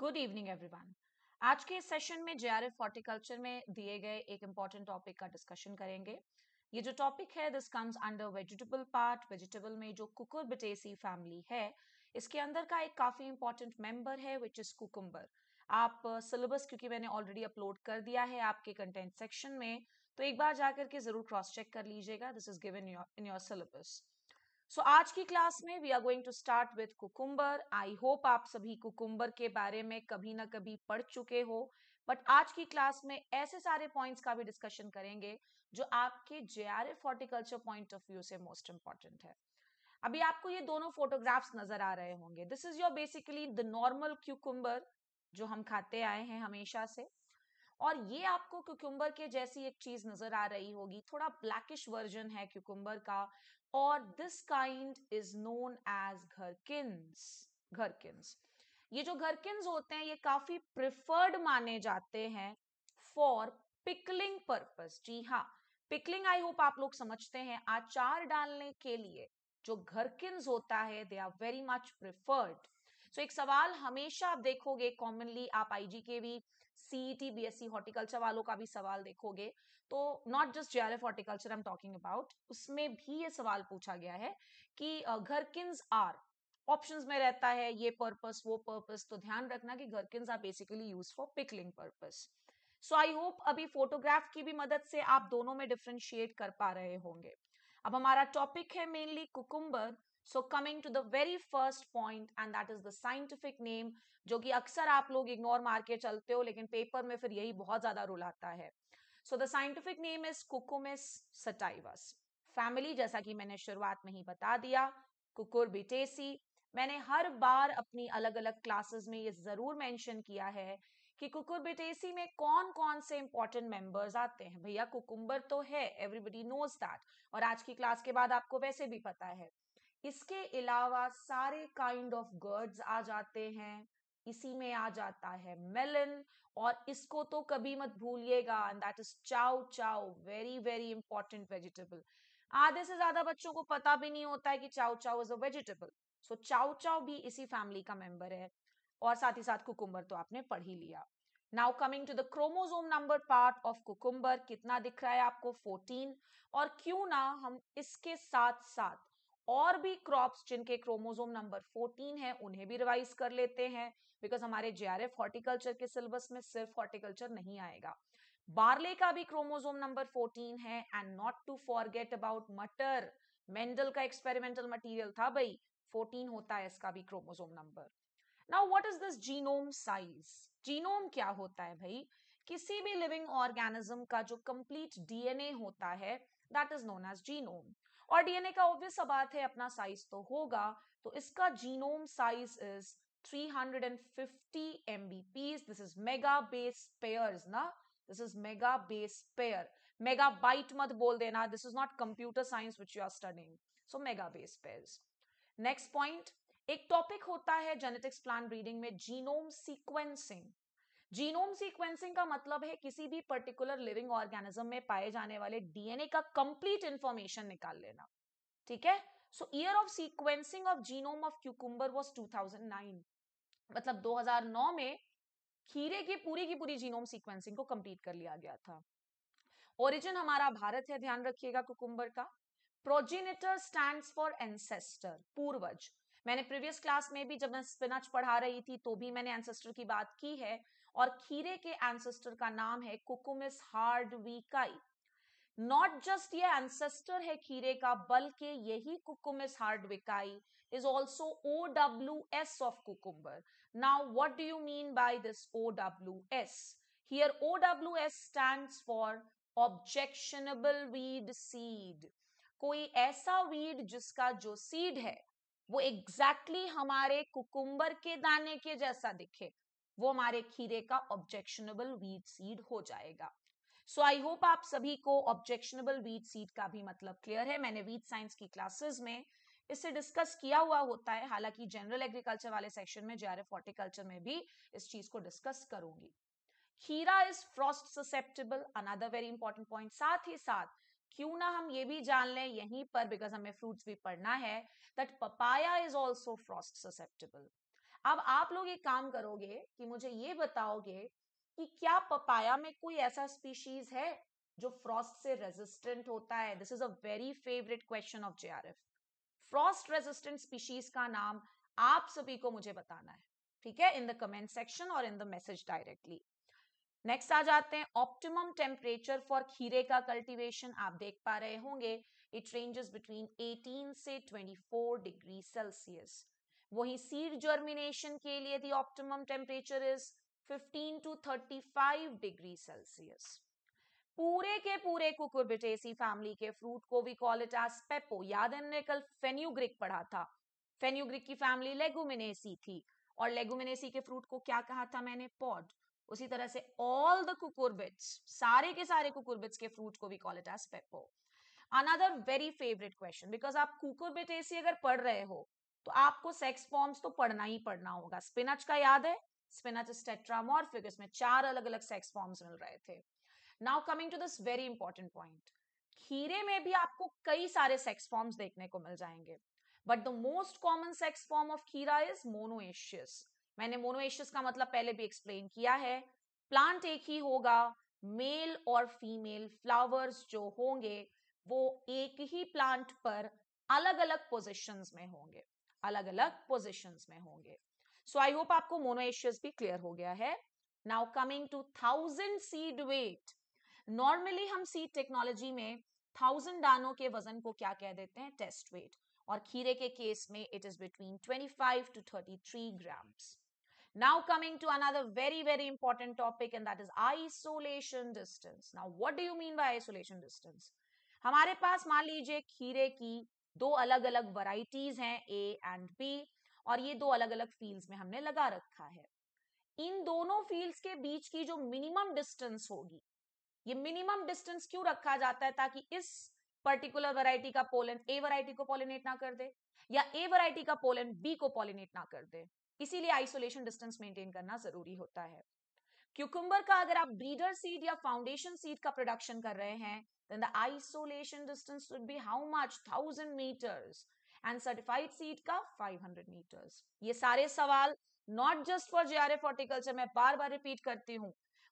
Good evening everyone आज के session में जेआरएफ हॉर्टिकल्चर में दिए गए एक इम्पॉर्टेंट टॉपिक का डिस्कशन करेंगे ये जो टॉपिक है this comes under vegetable part vegetable में जो कुकुरबिटेसी फैमिली है इसके अंदर का एक काफी इम्पोर्टेंट मेंबर है विच इज कुकुम्बर आप सिलेबस uh, क्योंकि मैंने ऑलरेडी अपलोड कर दिया है आपके कंटेंट सेक्शन में तो एक बार जाकर के जरूर क्रॉस चेक कर लीजिएगा this is given in your syllabus so so, आज की क्लास में we are going to start with cucumber I hope आप सभी कुकुम्बर के बारे में कभी ना कभी पढ़ चुके हो बट आज की क्लास में ऐसे सारे पॉइंट्स का भी डिस्कशन करेंगे जो आपके J R F horticulture point of view से मोस्ट इम्पॉर्टेंट है अभी आपको ये दोनों फोटोग्राफ्स नजर आ रहे होंगे this is your basically the normal cucumber जो हम खाते आए हैं हमेशा से और ये आपको क्यूकुम्बर के जैसी एक चीज नजर आ रही होगी थोड़ा ब्लैकिश वर्जन है क्यूकुम्बर का और this kind is known as gherkins gherkins ये जो घरकिंस होते हैं ये काफी प्रिफर्ड माने जाते हैं फॉर पिकलिंग पर्पज जी हाँ पिकलिंग आई होप आप लोग समझते हैं आचार डालने के लिए जो घरकिंस होता है they are very much preferred तो एक सवाल हमेशा आप देखोगे कॉमनली आप आईजी के भी सीईटी बीएससी हॉर्टिकल्चर वालों का भी सवाल देखोगे तो not just J R F horticulture I am talking about उसमें भी ये सवाल पूछा गया है कि घर किन्स आर ऑप्शंस में रहता है ये पर्पस वो पर्पस तो ध्यान रखना कि gherkins are basically use for pickling purpose so I hope अभी फोटोग्राफ की भी मदद से आप दोनों में डिफ्रेंशिएट कर पा रहे होंगे अब हमारा टॉपिक है mainly cucumber so coming to the very first point and that is the scientific name जो कि अक्सर आप लोग इग्नोर मार के चलते हो लेकिन पेपर में फिर यही बहुत ज्यादा आता है so the scientific name is cucumis sativus family जैसा कि मैंने शुरुआत में ही बता दिया कुकुरबिटेसी मैंने हर बार अपनी अलग अलग क्लासेस में ये जरूर मेंशन किया है कि कुकुरबिटेसी में कौन कौन से इंपॉर्टेंट मेंबर्स आते हैं भैया कुकुम्बर तो है एवरीबडी नोज दैट और आज की क्लास के बाद आपको वैसे भी पता है इसके अलावा सारे काइंड ऑफ गर्ड्स आ जाते हैं इसी में आ जाता है मेलन और इसको तो कभी मत भूलिएगा that is chow chow very very important vegetable आधे से ज्यादा बच्चों को पता भी नहीं होता है कि चाउ चाउ इज अ वेजिटेबल सो चाउ चाउ भी इसी फैमिली का मेंबर है और साथ ही साथ कुकुम्बर तो आपने पढ़ ही लिया now coming to the chromosome number part of cucumber कितना दिख रहा है आपको 14 और क्यों ना हम इसके साथ साथ और भी क्रॉप्स जिनके क्रोमोजोम नंबर 14 है उन्हें भी रिवाइज कर लेते हैं बिकॉज हमारे जेआरएफ हॉर्टिकल्चर के सिलेबस में सिर्फ हॉर्टिकल्चर नहीं आएगा बार्ले का भी क्रोमोजोम नंबर 14 है and not to forget about मटर मेंडल का एक्सपेरिमेंटल मटेरियल था भाई 14 होता है इसका भी chromosome number now what is this genome size genome क्या होता है भाई किसी भी लिविंग ऑर्गेनिज्म का जो कंप्लीट डीएनए होता है that is known as genome और डीएनए का ऑब्वियस बात है अपना साइज तो होगा तो इसका genome size is 350 mbps this is mega base pairs na this is mega base pair Mega byte mat bol dena this is not computer science which you are studying so mega base pairs next point एक topic होता है genetics plant breeding में genome sequencing. Genome sequencing का मतलब है किसी भी particular living organism में पाए जाने वाले डीएनए का कंप्लीट इंफॉर्मेशन निकाल लेना ठीक है so year of sequencing of genome of cucumber was two मतलब 2009 में खीरे की पूरी की पूरी जीनोम सीक्वेंसिंग को कंप्लीट कर लिया गया था ओरिजिन हमारा भारत है ध्यान रखिएगा कुकुम्बर का प्रोजिनेटर स्टैंड फॉर एंसेस्टर पूर्वज मैंने प्रीवियस क्लास में भी जब मैं स्पिनच पढ़ा रही थी तो भी मैंने एंसेस्टर की बात की है और खीरे के एंसेस्टर का नाम है cucumis hardwickii not just ये एंसेस्टर है खीरे का बल्कि यही cucumis hardwickii is also O W S of cucumber now what do you mean by this O W S here O W S stand for objectionable weed seed कोई ऐसा weed जिसका जो सीड है वो एग्जैक्टली exactly हमारे cucumber के दाने के जैसा दिखे वो हमारे खीरे का ऑब्जेक्शनेबल वीट सीड हो जाएगा सो आई होप आप सभी को ऑब्जेक्शनेबल वीट सीड का भी मतलब क्लियर है मैंने वीट साइंस की क्लासेस में इससे डिस्कस किया हुआ होता है हालांकि जनरल एग्रीकल्चर वाले सेक्शन में जे हॉर्टिकल्चर में भी इस चीज को डिस्कस करूंगी खीरा is frost susceptible another very important point साथ ही साथ क्यों ना हम ये भी जान लें यहीं पर बिकॉज हमें फ्रूट्स भी पढ़ना है that papaya is also frost susceptible अब आप लोग एक काम करोगे कि मुझे ये बताओगे कि क्या पपाया में कोई ऐसा स्पीशीज है जो फ्रॉस्ट से रेजिस्टेंट होता है this is a very favourite question of J frost resistant species का नाम आप सभी को मुझे बताना है ठीक है इन द कमेंट सेक्शन और in the message directly next आ जाते हैं ऑप्टिमम टेम्परेचर फॉर खीरे का कल्टीवेशन आप देख पा रहे होंगे इट रेंजेस बिटवीन 18 से 24 डिग्री सेल्सियस वही सीड जर्मिनेशन के लिए the optimum temperature is 15 to 35 degree Celsius पूरे के पूरे कुकुरबिटेसी फैमिली के फ्रूट को we call it as pepo याद है हमने कल फेन्यूग्रिक पढ़ा था फेन्यूग्रिक की फैमिली लेगुमिनेसी थी और लेगुमिनेसी के फ्रूट को क्या कहा था मैंने पॉड उसी तरह से ऑल द कुकुरबिट्स सारे के सारे कुकुरबिट्स के फ्रूट को we call it as pepo another very favourite question because आप कुकुरबिटेसी अगर पढ़ रहे हो तो आपको सेक्स फॉर्म्स तो पढ़ना ही पढ़ना होगा स्पिनच का याद है स्पिनच स्टेट्रामोर्फिक इसमें चार अलग अलग सेक्स फॉर्म्स मिल रहे थे now coming to this very important point खीरे में भी आपको कई सारे सेक्स फॉर्म्स देखने को मिल जाएंगे but the most common sex form of खीरा इज मोनोएशियस मैंने मोनोएशियस का मतलब पहले भी एक्सप्लेन किया है प्लांट एक ही होगा मेल और फीमेल फ्लावर्स जो होंगे वो एक ही प्लांट पर अलग अलग पोजिशन में होंगे अलग अलग पोजिशन में होंगे सो आई होप आपको मोनोएशियस भी क्लियर हो गया है now coming to thousand seed weight normally हम सीड टेक्नोलॉजी में थाउजेंड दानों के वजन को क्या कह देते हैं टेस्ट वेट और खीरे के केस में it is between 25 five to thirty three gram now coming to another very very important topic and that is isolation distance now what do you mean by isolation distance हमारे पास मान लीजिए खीरे की दो अलग अलग वराइटीज हैं ए एंड बी और ये दो अलग अलग फील्ड्स में हमने लगा रखा है इन दोनों फील्ड्स के बीच की जो मिनिमम डिस्टेंस होगी ये मिनिमम डिस्टेंस क्यों रखा जाता है ताकि इस पर्टिकुलर वैरायटी का पोलन ए वैरायटी को पॉलिनेट ना कर दे या ए वैरायटी का पोलन बी को पॉलिनेट ना कर दे इसीलिए आइसोलेशन डिस्टेंस मेंटेन करना जरूरी होता है क्यूकुम्बर का अगर आप ब्रीडर सीड या फाउंडेशन सीड का प्रोडक्शन कर रहे हैं then the isolation distance should be how much 1000 meters and certified seed ka 500 meters ye sare sawal not just for jrf horticulture main baar baar repeat karti hu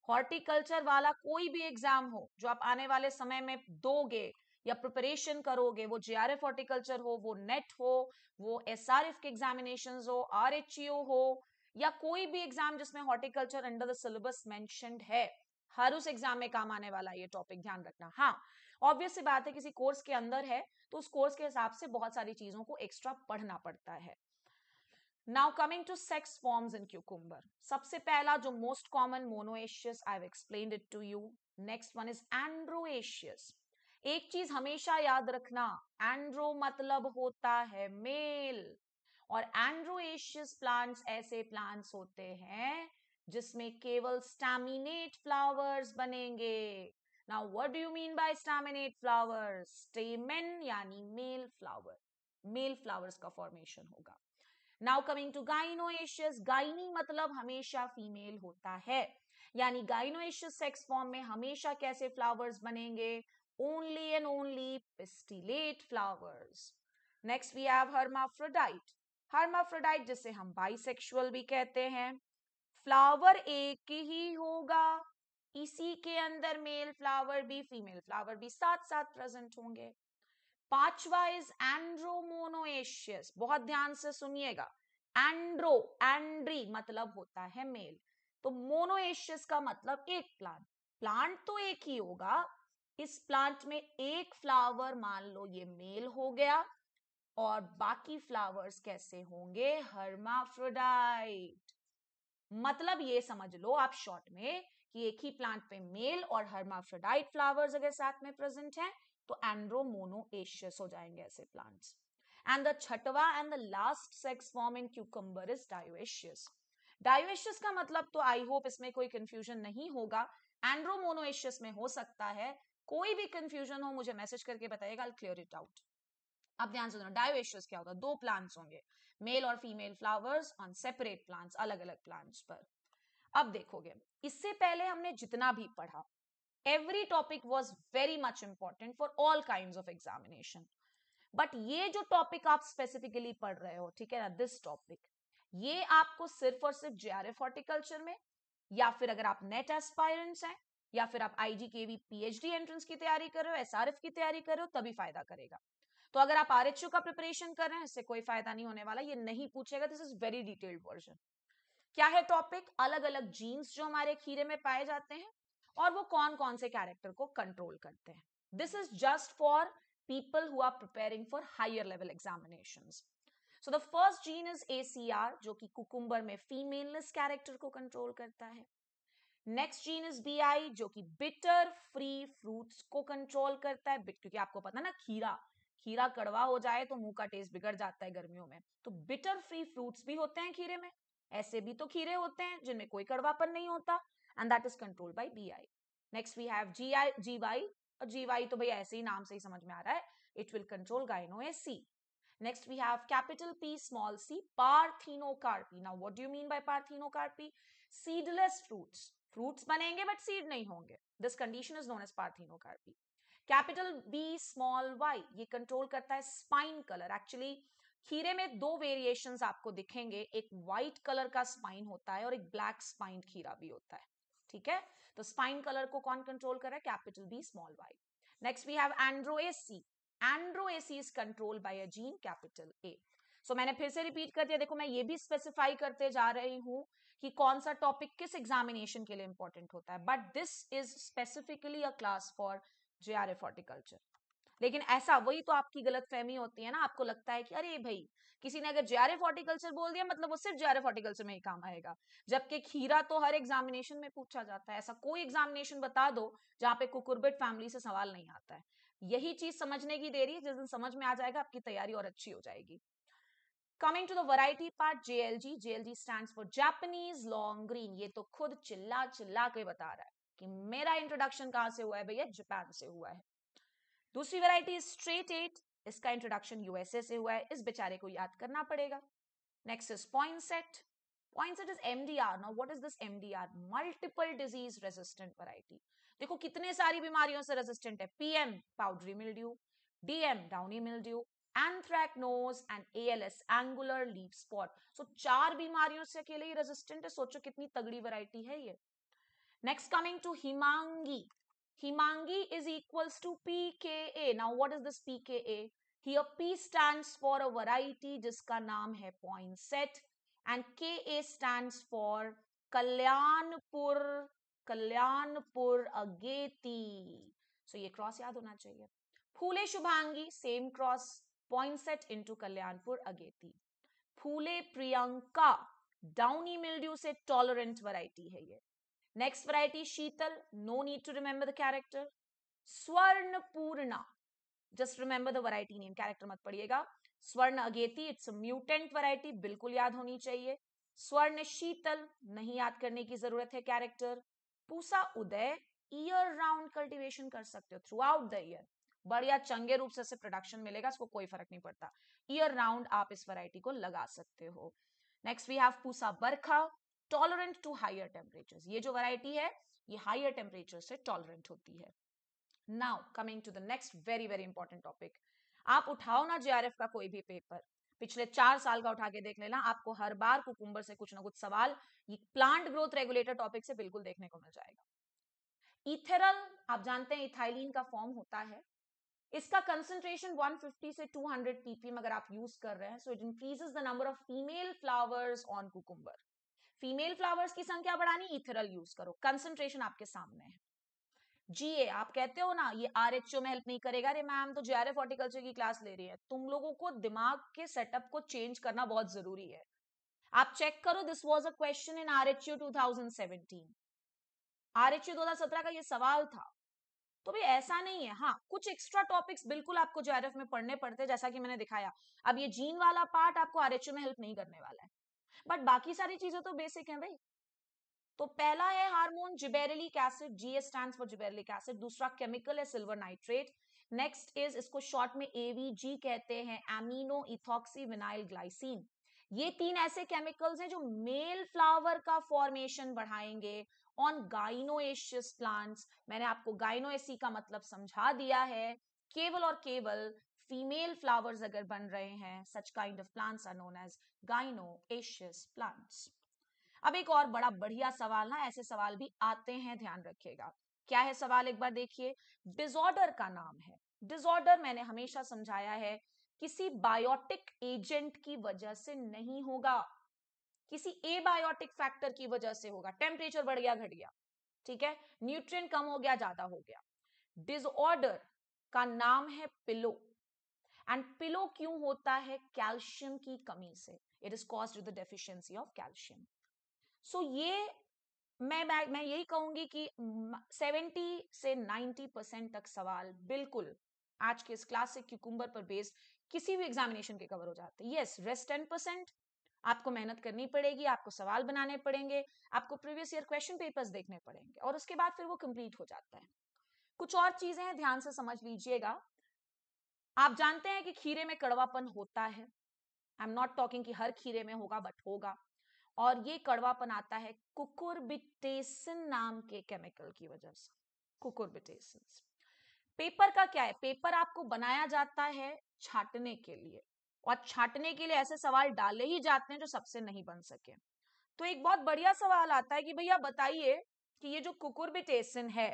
horticulture वाला कोई भी exam हो जो आप आने वाले समय में दोगे या प्रिपरेशन करोगे वो जीआरएफ हॉर्टिकल्चर हो वो नेट हो वो एसआरएफ के एग्जामिनेशन हो आरएचईओ हो या कोई भी एग्जाम जिसमें horticulture under the syllabus mentioned है हर उस एग्जाम में काम आने वाला ये टॉपिक ध्यान रखना हाँ ऑब्वियस सी बात है किसी कोर्स के अंदर है तो उस कोर्स के हिसाब से बहुत सारी चीजों को एक्स्ट्रा पढ़ना पड़ता है now coming to sex forms in cucumber सबसे पहला जो most common monoecious I have explain it to you next one is androecious एक चीज हमेशा याद रखना एंड्रो मतलब होता है मेल और एंड्रोएशियस प्लांट्स ऐसे प्लांट्स होते हैं जिसमें केवल स्टैमिनेट फ्लावर्स बनेंगे now what do you mean by staminate flowers stamen यानी मेल फ्लावर मेल फ्लावर्स का फॉर्मेशन होगा now coming to gynoecious gyno मतलब हमेशा फीमेल होता है यानी गाइनोएशियस सेक्स फॉर्म में हमेशा कैसे फ्लावर्स बनेंगे only and only pistillate flowers next we have hermaphrodite hermaphrodite जिसे हम बाइसेक्सुअल भी कहते हैं फ्लावर एक ही होगा इसी के अंदर मेल फ्लावर भी फीमेल फ्लावर भी साथ साथ प्रेजेंट होंगे पांचवा इज एंड्रोमोनोएशियस बहुत ध्यान से सुनिएगा एंड्रो एंड्री मतलब होता है मेल तो मोनोएशियस का मतलब एक प्लांट प्लांट तो एक ही होगा इस प्लांट में एक फ्लावर मान लो ये मेल हो गया और बाकी फ्लावर्स कैसे होंगे हर्माफ्रोडाइट मतलब ये समझ लो आप शॉर्ट में कि एक ही प्लांट पे मेल और हर्माफ्रोडाइट फ्लावर्स अगर साथ में प्रेजेंट हैं तो एंड्रोमोनो हो जाएंगे ऐसे प्लांट्स एंड द छठवा and the last sex form in cucumber is dioecious dioecious का मतलब तो आई होप इसमें कोई कंफ्यूजन नहीं होगा एंड्रोमोनोएशियस में हो सकता है कोई भी कंफ्यूजन हो मुझे मैसेज करके बताइएगा क्लियर इट आउट अब ध्यान से डायवेशियस क्या होगा दो प्लांट्स होंगे मेल और female flowers on separate plants अलग अलग प्लांट्स पर अब देखोगे इससे पहले हमने जितना भी पढ़ा every topic was very much important for all kind of examination but ये जो टॉपिक आप स्पेसिफिकली पढ़ रहे हो ठीक है ना दिस टॉपिक ये आपको सिर्फ और सिर्फ जे आर एफ हॉर्टिकल्चर में या फिर अगर आप नेट एस्पायरेंट्स हैं या फिर आप आईजीकेवी पीएचडी एंट्रेंस की तैयारी कर रहे हो एसआरएफ की तैयारी कर रहे हो तभी फायदा करेगा तो अगर आप आर का प्रिपरेशन कर रहे हैं इससे कोई फायदा नहीं होने वाला ये नहीं पूछेगा this is very detailed version क्या है टॉपिक अलग अलग जीन्स जो हमारे खीरे में पाए जाते हैं और वो कौन कौन से कैरेक्टर को कंट्रोल करते हैं this is just for people who are preparing for higher level examination so the first gene is A जो कि कुकुम्बर में फीमेलनेस कैरेक्टर को कंट्रोल करता है नेक्स्ट जीन इज बी जो कि बिटर फ्री फ्रूट्स को कंट्रोल करता है क्योंकि आपको पता ना खीरा खीरा कड़वा हो जाए तो मुंह का टेस्ट बिगड़ जाता है गर्मियों में तो बिटर फ्री फ्रूट्स भी होते हैं खीरे में ऐसे भी तो खीरे होते हैं जिनमें कोई कड़वापन नहीं होता and that is control by B I next we have G I G Y और जी वाई तो भैया ऐसे ही नाम से ही समझ में आ रहा है it will control gyno A C Next, we have capital P, small c, parthenocarpy. Now, what do you mean by parthenocarpy? Seedless fruits. Fruits banenge, but seed nahi honge. This condition is known as parthenocarpy. Capital B small Y ये control करता है spine colour actually खीरे में दो variation आपको दिखेंगे एक white colour का स्पाइन होता है और एक ब्लैक स्पाइन खीरा भी होता है ठीक है तो स्पाइन कलर को कौन कंट्रोल कर रहा है capital B small Y next we have androecy androecy is control by a gene capital A so मैंने फिर से रिपीट कर दिया देखो मैं ये भी स्पेसिफाई करते जा रही हूं कि कौन सा टॉपिक किस एग्जामिनेशन के लिए इंपॉर्टेंट होता है but this is specifically a class for JRF horticulture लेकिन ऐसा वही तो आपकी गलत फहमी होती है ना आपको लगता है कि अरे भाई किसी ने अगर जेआरएफ हॉर्टिकल्चर बोल दिया मतलब वो सिर्फ जेआरएफ हॉर्टिकल्चर में ही काम आएगा जबकि खीरा तो हर एग्जामिनेशन में पूछा जाता है ऐसा कोई एग्जामिनेशन बता दो जहाँ पे कुकुरबिट फैमिली से सवाल नहीं आता है यही चीज समझने की देरी जिस दिन समझ में आ जाएगा आपकी तैयारी और अच्छी हो जाएगी coming to the variety part JLG JLG stand for Japanese long green ये तो खुद चिल्ला चिल्ला के बता रहा है कि मेरा इंट्रोडक्शन कहां से हुआ है भैया जापान से हुआ है दूसरी वेराइटी स्ट्रेट एट इसका इंट्रोडक्शन यूएसए से हुआ है इस बेचारे को याद करना पड़ेगा next is Poinsett Poinsett is MDR now what is this MDR multiple disease resistant variety देखो कितने सारी बीमारियों से रेजिस्टेंट है PM powdery mildew DM downy mildew anthracnose and ALS angular leaf spot सो चार बीमारियों से अकेले ही रेजिस्टेंट है सोचो कितनी तगड़ी वैरायटी है ये Next coming to Himangi. Himangi is equals to PKA. Now what is this PKA? Here P stands for a variety जिसका नाम है poinsett and KA stands for Kalyanpur, Kalyanpur Ageti. So ये क्रॉस याद होना चाहिए Phule Shubhangi same cross Poinsett into kalyanpur ageti phule priyanka downy mildew से tolerant variety है ये Next variety, Sheetal. No need to remember the character. Swarnapurna. Just remember the variety name. Character mat पढ़िएगा. Swarna Ageti. It's a mutant variety. Bilkul होनी honi chahiye. Swarna Sheetal. Nahi करने karne ki zarurat hai character. Pusa Uday. Year round cultivation kar sakte ho. Throughout the year. बढ़िया चंगे रूप से production मिलेगा इसको कोई फर्क नहीं पड़ता ईयर राउंड आप इस वैरायटी को लगा सकते हो next we have Pusa Barkha tolerant to higher temperature ये जो वैरायटी है ये हायर टेम्परेचर से टॉलरेंट होती है now coming to the next very very important topic आप उठाओ ना जे का कोई भी पेपर पिछले चार साल का उठा के देख लेना आपको हर बार कुकुम्बर से कुछ ना कुछ सवाल ये प्लांट ग्रोथ रेगुलेटर टॉपिक से बिल्कुल देखने को मिल जाएगा इथेरल आप जानते हैं इथाइलिन का फॉर्म होता है इसका कंसंट्रेशन 150 से 200 पीपीएम अगर आप यूज कर रहे हैं so it increases the number of female flowers on cucumber female flowers की संख्या बढ़ानी इथरल यूज करो कंसंट्रेशन आपके सामने है जी ए आप कहते हो ना ये आर एच ओ में हेल्प नहीं करेगा अरे मैम तो जे हॉर्टिकल्चर की क्लास ले रही है तुम लोगों को दिमाग के सेटअप को चेंज करना बहुत जरूरी है आप चेक करो this was a question in R H U two thousand seventeen R H U दो हजार सत्रह का ये सवाल था तो भाई ऐसा नहीं है हाँ कुछ एक्स्ट्रा टॉपिक्स बिल्कुल आपको एफ में पढ़ने पड़ते जैसा कि मैंने दिखाया अब ये जीन वाला पार्ट आपको यू में हेल्प नहीं करने वाला है बट बाकी सारी चीजें तो बेसिक है भाई तो पहला है hormone gibberellic acid GA stand for gibberellic acid दूसरा केमिकल है सिल्वर नाइट्रेट नेक्स्ट इज इसको शॉर्ट में एवीजी कहते हैं एमिनो इथॉक्सी विनाइल ग्लाइसिन ये तीन ऐसे केमिकल्स हैं जो मेल फ्लावर का फॉर्मेशन बढ़ाएंगे ऑन गाइनोएशियस प्लांट्स मैंने आपको गाइनोएसी का मतलब समझा दिया है केवल और केवल फीमेल फ्लावर्स अगर बन रहे हैं such kind of plants are known as gynoecious plants अब एक और बड़ा बढ़िया सवाल ना ऐसे सवाल भी आते हैं ध्यान रखिएगा क्या है सवाल एक बार देखिए डिसऑर्डर का नाम है डिसऑर्डर मैंने हमेशा समझाया है किसी बायोटिक एजेंट की वजह से नहीं होगा किसी एबायोटिक फैक्टर की वजह से होगा टेम्परेचर बढ़ गया घट गया ठीक है न्यूट्रिएंट कम हो गया ज्यादा हो गया डिसऑर्डर का नाम है पिलो एंड पिलो क्यों होता है कैल्शियम की कमी से it is cause the deficiency of calcium so ये मैं मैं यही कहूंगी कि 70 से 90 परसेंट तक सवाल बिल्कुल आज के इस क्लासिक क्यूकुम्बर पर बेस्ड किसी भी एग्जामिनेशन के कवर हो जाते हैं यस रेस्ट टेन परसेंट आपको मेहनत करनी पड़ेगी आपको सवाल बनाने पड़ेंगे आपको प्रीवियस ईयर क्वेश्चन पेपर्स देखने पड़ेंगे और उसके बाद फिर वो कंप्लीट हो जाता है कुछ और चीजें हैं ध्यान से समझ लीजिएगा आप जानते हैं कि खीरे में कड़वापन होता है आई एम नॉट टॉकिंग कि हर खीरे में होगा बट होगा और ये कड़वापन आता है कुकुरबिटेसिन नाम के केमिकल की वजह से कुकुरबिटेसिन पेपर का क्या है पेपर आपको बनाया जाता है छाटने के लिए और छाटने के लिए ऐसे सवाल डाले ही जाते हैं जो सबसे नहीं बन सके तो एक बहुत बढ़िया सवाल आता है कि भैया बताइए कि ये जो कुकुरबिटेसिन है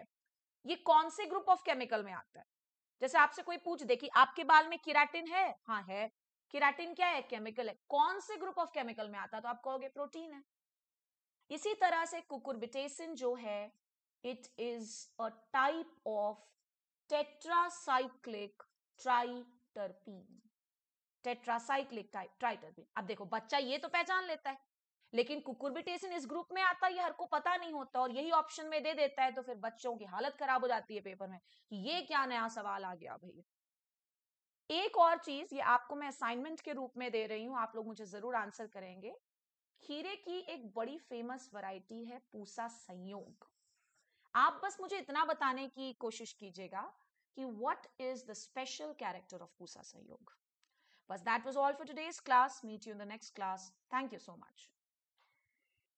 ये कौन से ग्रुप ऑफ केमिकल में आता है जैसे आपसे कोई पूछ दे कि आपके बाल में किराटिन है हाँ है किराटिन क्या है केमिकल है कौन से ग्रुप ऑफ केमिकल में आता है तो आप कहोगे प्रोटीन है इसी तरह से कुकुरबिटेसिन जो है it is a type of tetracyclic triterpene tetracyclic type triterpene अब देखो बच्चा ये तो पहचान लेता है लेकिन कुकुरबिटेसिन इस ग्रुप में आता है हर को पता नहीं होता और यही ऑप्शन में दे देता है तो फिर बच्चों की हालत खराब हो जाती है पेपर में कि ये क्या नया सवाल आ गया भैया एक और चीज ये आपको मैं असाइनमेंट के रूप में दे रही हूँ आप लोग मुझे जरूर आंसर करेंगे खीरे की एक बड़ी फेमस वैरायटी है पूसा संयोग आप बस मुझे इतना बताने की कोशिश कीजिएगा कि what is the special character of Pusa Sanyog बस that was all for today's class meet you in the next class thank you so much